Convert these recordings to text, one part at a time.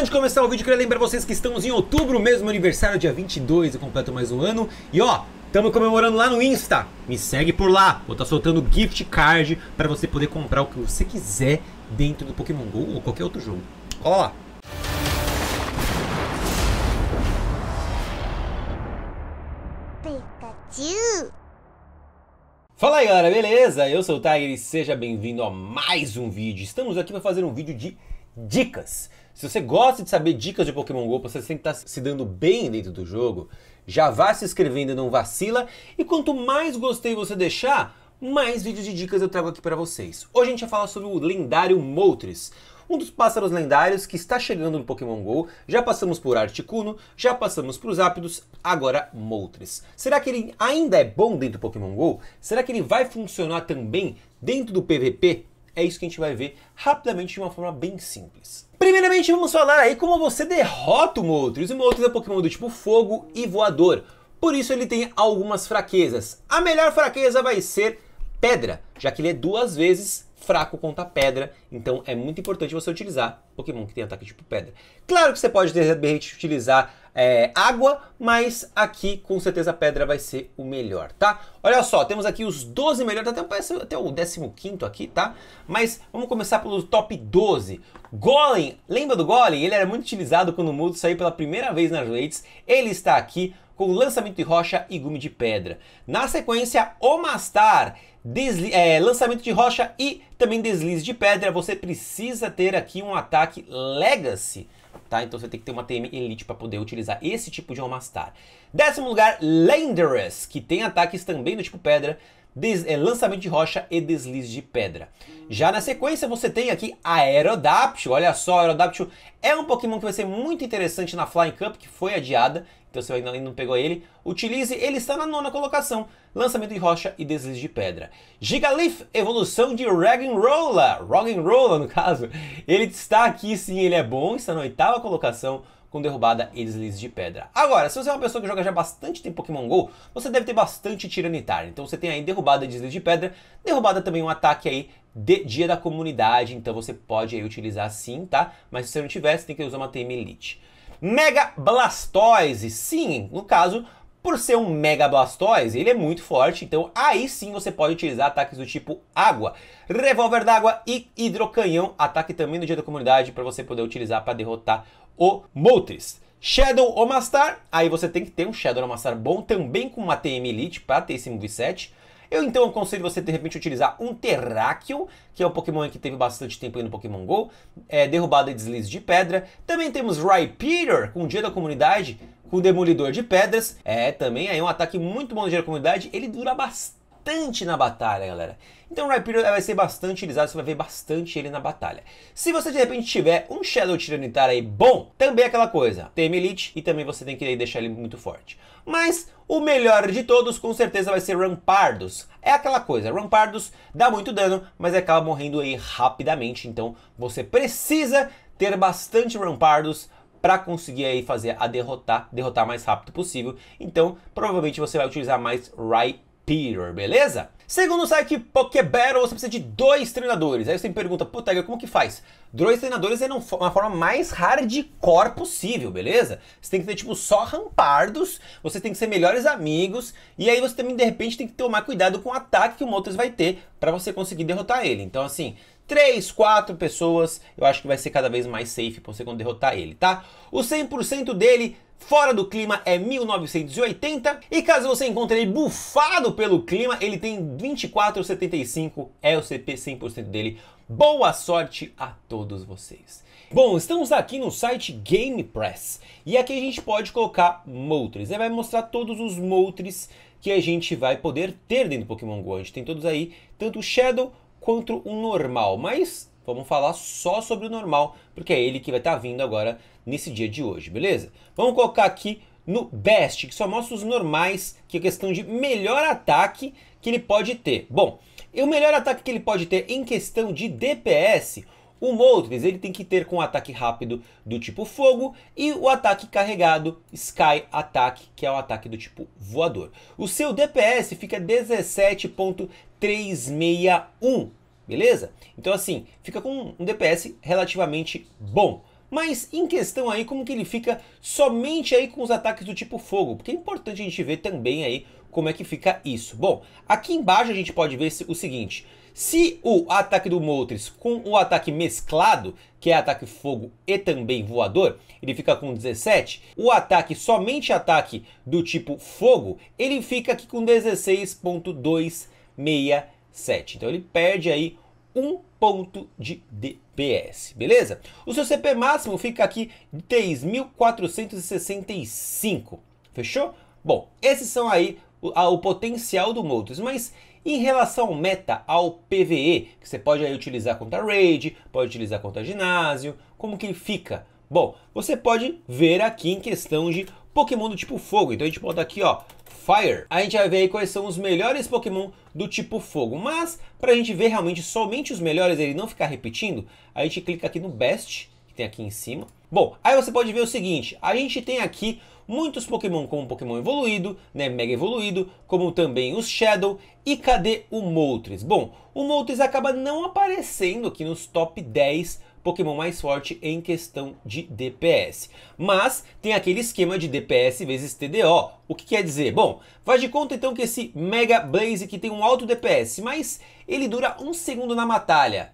Antes de começar o vídeo, queria lembrar vocês que estamos em outubro, mesmo aniversário, dia 22, eu completo mais um ano. E ó, estamos comemorando lá no Insta. Me segue por lá. Vou estar tá soltando gift card para você poder comprar o que você quiser dentro do Pokémon GO ou qualquer outro jogo. Ó. Pikachu. Fala aí galera, beleza? Eu sou o Tiger e seja bem-vindo a mais um vídeo. Estamos aqui para fazer um vídeo de dicas se você gosta de saber dicas de Pokémon GO, você sempre está se dando bem dentro do jogo, já vá se inscrevendo, não vacila. E quanto mais gostei você deixar, mais vídeos de dicas eu trago aqui para vocês. Hoje a gente vai falar sobre o lendário Moltres um dos pássaros lendários que está chegando no Pokémon GO. Já passamos por Articuno, já passamos por Zapdos, agora Moltres. Será que ele ainda é bom dentro do Pokémon GO? Será que ele vai funcionar também dentro do PVP? É isso que a gente vai ver rapidamente de uma forma bem simples. Primeiramente, vamos falar aí como você derrota o Moltres. O Moltres é um Pokémon do tipo fogo e voador. Por isso ele tem algumas fraquezas. A melhor fraqueza vai ser pedra, já que ele é duas vezes fraco contra pedra, então é muito importante você utilizar Pokémon que tem ataque tipo pedra. Claro que você pode de repente utilizar é, água, mas aqui com certeza pedra vai ser o melhor, tá? Olha só, temos aqui os 12 melhores, até, parece, até o 15 aqui, tá? Mas vamos começar pelo top 12. Golem, lembra do Golem? Ele era muito utilizado quando o mundo saiu pela primeira vez nas Raids. Ele está aqui com lançamento de rocha e gume de pedra. Na sequência, o Mastar, desli, é, lançamento de rocha e também deslize de pedra, você precisa ter aqui um ataque Legacy. Tá? Então você tem que ter uma TM Elite para poder utilizar esse tipo de Almastar. Décimo lugar, Landerous, que tem ataques também do tipo pedra, des, é, lançamento de rocha e deslize de pedra. Já na sequência você tem aqui Aerodactyl, olha só, Aerodactyl é um Pokémon que vai ser muito interessante na Flying Cup, que foi adiada, então você ainda não pegou ele, utilize, ele está na nona colocação. Lançamento de rocha e deslize de pedra. Gigalith, evolução de Rag'n'Roller. Rag'n'Rolla no caso, ele está aqui sim, ele é bom, está na oitava colocação com derrubada e deslize de pedra. Agora, se você é uma pessoa que joga já bastante tempo Pokémon GO, você deve ter bastante Tiranitar, então você tem aí derrubada e deslize de pedra, derrubada também um ataque aí de dia da comunidade, então você pode aí utilizar sim, tá? Mas se você não tiver, você tem que usar uma TM Elite. Mega Blastoise. Sim, no caso, por ser um Mega Blastoise, ele é muito forte, então aí sim você pode utilizar ataques do tipo água, revólver d'água e hidrocanhão, ataque também no dia da comunidade para você poder utilizar para derrotar o Moltres. Shadow Omastar, aí você tem que ter um Shadow Omastar bom também com uma TM Elite para ter esse moveset. Eu então aconselho você de repente utilizar um Terráqueo, que é um Pokémon que teve bastante tempo aí no Pokémon GO, é, derrubado e deslize de pedra. Também temos Rhyperior, com o dia da comunidade, com o Demolidor de Pedras. É também aí um ataque muito bom no dia da comunidade, ele dura bastante na batalha, galera. Então o Rhyperior vai ser bastante utilizado, você vai ver bastante ele na batalha. Se você de repente tiver um Shadow Tiranitar aí bom, também é aquela coisa, tem Elite e também você tem que deixar ele muito forte. Mas o melhor de todos com certeza vai ser Rampardos. É aquela coisa, Rampardos dá muito dano, mas acaba morrendo aí rapidamente, então você precisa ter bastante Rampardos para conseguir aí fazer a derrotar, derrotar mais rápido possível. Então, provavelmente você vai utilizar mais Rhyperior Peter, beleza? Segundo o site PokéBattle, você precisa de dois treinadores. Aí você me pergunta, puta, como que faz? Dois treinadores é uma forma mais hardcore possível, beleza? Você tem que ter, tipo, só rampardos, você tem que ser melhores amigos, e aí você também, de repente, tem que tomar cuidado com o ataque que o Motors vai ter para você conseguir derrotar ele. Então, assim, três, quatro pessoas, eu acho que vai ser cada vez mais safe pra você derrotar ele, tá? O 100% dele Fora do Clima é 1980 e caso você encontre ele bufado pelo clima, ele tem 24,75, é o CP 100% dele. Boa sorte a todos vocês. Bom, estamos aqui no site Game Press e aqui a gente pode colocar Moltres. Ele vai mostrar todos os Moltres que a gente vai poder ter dentro do Pokémon GO. A gente tem todos aí, tanto o Shadow quanto o normal, mas Vamos falar só sobre o normal, porque é ele que vai estar tá vindo agora nesse dia de hoje, beleza? Vamos colocar aqui no Best, que só mostra os normais, que é questão de melhor ataque que ele pode ter. Bom, e o melhor ataque que ele pode ter em questão de DPS, o Moltres ele tem que ter com o ataque rápido do tipo fogo e o ataque carregado Sky Attack, que é o ataque do tipo voador. O seu DPS fica 17.361 beleza? Então assim, fica com um DPS relativamente bom. Mas em questão aí, como que ele fica somente aí com os ataques do tipo fogo? Porque é importante a gente ver também aí como é que fica isso. Bom, aqui embaixo a gente pode ver o seguinte. Se o ataque do Moltres com o ataque mesclado, que é ataque fogo e também voador, ele fica com 17. O ataque, somente ataque do tipo fogo, ele fica aqui com 16.266 7. Então ele perde aí um ponto de DPS, beleza? O seu CP máximo fica aqui 3.465, fechou? Bom, esses são aí o, a, o potencial do Moltres, mas em relação ao meta, ao PVE, que você pode aí utilizar contra Raid, pode utilizar contra Ginásio, como que ele fica? Bom, você pode ver aqui em questão de Pokémon do tipo Fogo, então a gente bota aqui ó, Fire, a gente vai ver aí quais são os melhores Pokémon do tipo fogo. Mas, para a gente ver realmente somente os melhores, e ele não ficar repetindo, a gente clica aqui no Best, que tem aqui em cima. Bom, aí você pode ver o seguinte, a gente tem aqui muitos Pokémon como Pokémon evoluído, né, mega evoluído, como também os Shadow, e cadê o Moltres? Bom, o Moltres acaba não aparecendo aqui nos top 10 Pokémon mais forte em questão de DPS. Mas tem aquele esquema de DPS vezes TDO. O que quer dizer? Bom, faz de conta então que esse Mega Blaze que tem um alto DPS, mas ele dura um segundo na batalha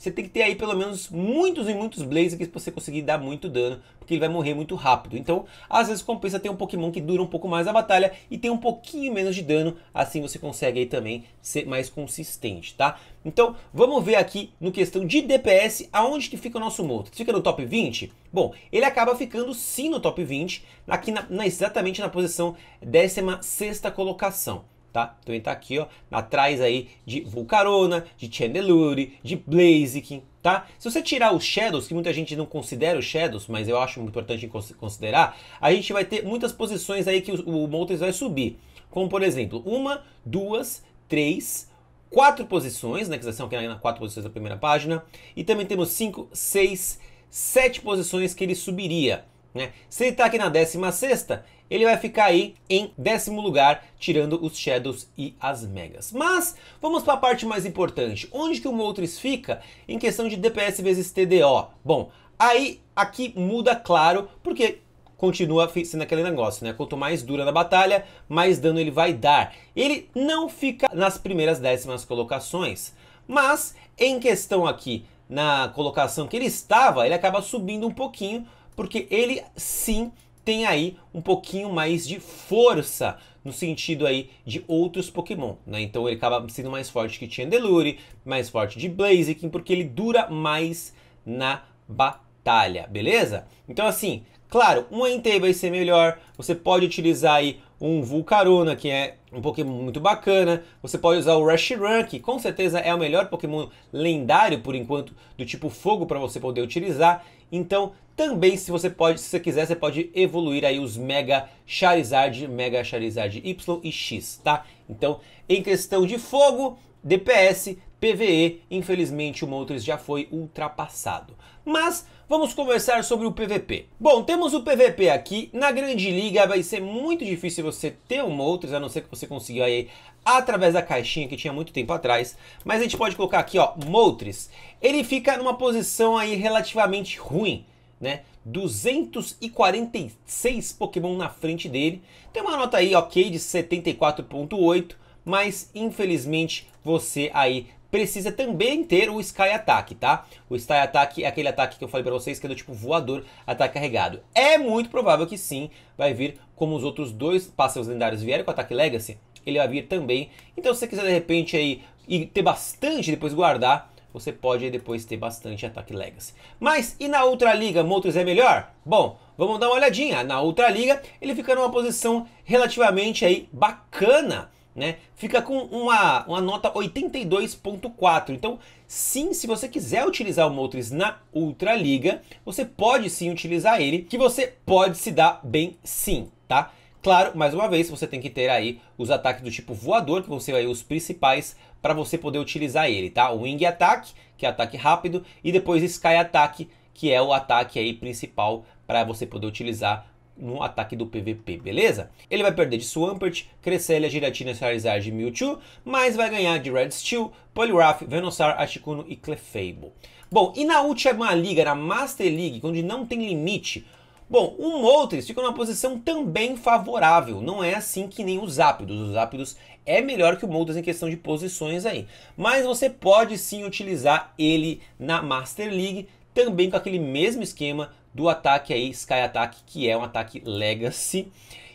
você tem que ter aí pelo menos muitos e muitos Blaziken para você conseguir dar muito dano, porque ele vai morrer muito rápido. Então, às vezes compensa ter um Pokémon que dura um pouco mais a batalha e tem um pouquinho menos de dano, assim você consegue aí também ser mais consistente, tá? Então, vamos ver aqui no questão de DPS, aonde que fica o nosso Moltres. Fica no top 20? Bom, ele acaba ficando sim no top 20, aqui na, na, exatamente na posição 16ª colocação tá? Então ele tá aqui, ó, atrás aí de Vulcarona, de Chandelure, de Blaziken, tá? Se você tirar os Shadows, que muita gente não considera os Shadows, mas eu acho muito importante considerar, a gente vai ter muitas posições aí que o, o Moltres vai subir. Como, por exemplo, uma, duas, três, quatro posições, né? Que são aqui na quatro posições da primeira página. E também temos cinco, seis, sete posições que ele subiria. Né? Se ele está aqui na 16, ele vai ficar aí em décimo lugar, tirando os Shadows e as Megas. Mas vamos para a parte mais importante. Onde que o Moltres fica em questão de DPS vezes TDO? Bom, aí aqui muda claro, porque continua sendo aquele negócio, né? Quanto mais dura na batalha, mais dano ele vai dar. Ele não fica nas primeiras décimas colocações, mas em questão aqui na colocação que ele estava, ele acaba subindo um pouquinho porque ele sim tem aí um pouquinho mais de força no sentido aí de outros Pokémon, né? Então ele acaba sendo mais forte que Chandelure, mais forte de Blaziken, porque ele dura mais na batalha, beleza? Então assim, claro, um Entei vai ser melhor, você pode utilizar aí um Vulcarona, que é um Pokémon muito bacana. Você pode usar o Reshiram, que com certeza é o melhor Pokémon lendário por enquanto do tipo fogo para você poder utilizar. Então, também se você pode, se você quiser, você pode evoluir aí os Mega Charizard, Mega Charizard Y e X, tá? Então, em questão de fogo, DPS, PVE, infelizmente o Moltres já foi ultrapassado. Mas Vamos conversar sobre o PVP. Bom, temos o PVP aqui. Na Grande Liga vai ser muito difícil você ter um Moltres, a não ser que você consiga aí através da caixinha que tinha muito tempo atrás. Mas a gente pode colocar aqui, ó, Moltres. Ele fica numa posição aí relativamente ruim, né? 246 Pokémon na frente dele. Tem uma nota aí ok de 74.8, mas infelizmente você aí precisa também ter o Sky Attack, tá? O Sky Attack é aquele ataque que eu falei para vocês que é do tipo voador, ataque carregado. É muito provável que sim, vai vir como os outros dois pássaros lendários vieram com o ataque Legacy, ele vai vir também. Então se você quiser de repente aí e ter bastante depois guardar, você pode depois ter bastante ataque Legacy. Mas e na outra liga, Motors é melhor? Bom, vamos dar uma olhadinha. Na outra liga, ele fica numa posição relativamente aí bacana né? Fica com uma, uma nota 82.4. Então, sim, se você quiser utilizar o motriz na Ultraliga, você pode sim utilizar ele, que você pode se dar bem sim, tá? Claro, mais uma vez, você tem que ter aí os ataques do tipo voador, que vão ser aí os principais para você poder utilizar ele, tá? Wing Attack, que é ataque rápido, e depois Sky Attack, que é o ataque aí principal para você poder utilizar no ataque do PVP, beleza? Ele vai perder de Swampert, Cresselia, é Giratina, Charizard e Mewtwo, mas vai ganhar de Red Steel, Poliwrath, Venusaur, Articuno e Clefable. Bom, e na última liga, na Master League, onde não tem limite, Bom, o Moltres fica numa posição também favorável, não é assim que nem os Zapdos. Os Zapdos é melhor que o Moltres em questão de posições aí. Mas você pode sim utilizar ele na Master League, também com aquele mesmo esquema do ataque aí, Sky Attack, que é um ataque Legacy.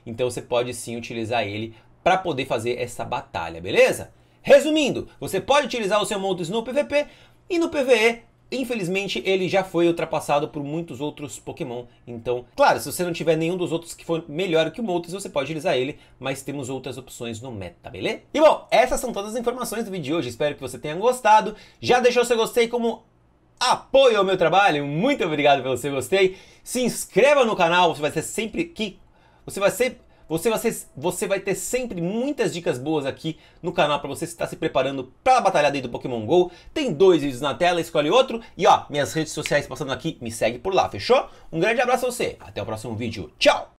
Então você pode sim utilizar ele para poder fazer essa batalha, beleza? Resumindo, você pode utilizar o seu Moltres no PVP e no PVE, infelizmente, ele já foi ultrapassado por muitos outros Pokémon. Então, claro, se você não tiver nenhum dos outros que for melhor que o Moltres, você pode utilizar ele, mas temos outras opções no meta, beleza? E bom, essas são todas as informações do vídeo de hoje, espero que você tenha gostado. Já deixou seu gostei como apoio ao meu trabalho, muito obrigado pelo seu gostei. Se inscreva no canal, você vai ser sempre que você vai ser você vai, ser, você vai ter sempre muitas dicas boas aqui no canal para você estar se preparando para a batalha dentro do Pokémon GO. Tem dois vídeos na tela, escolhe outro. E ó, minhas redes sociais passando aqui, me segue por lá, fechou? Um grande abraço a você, até o próximo vídeo. Tchau!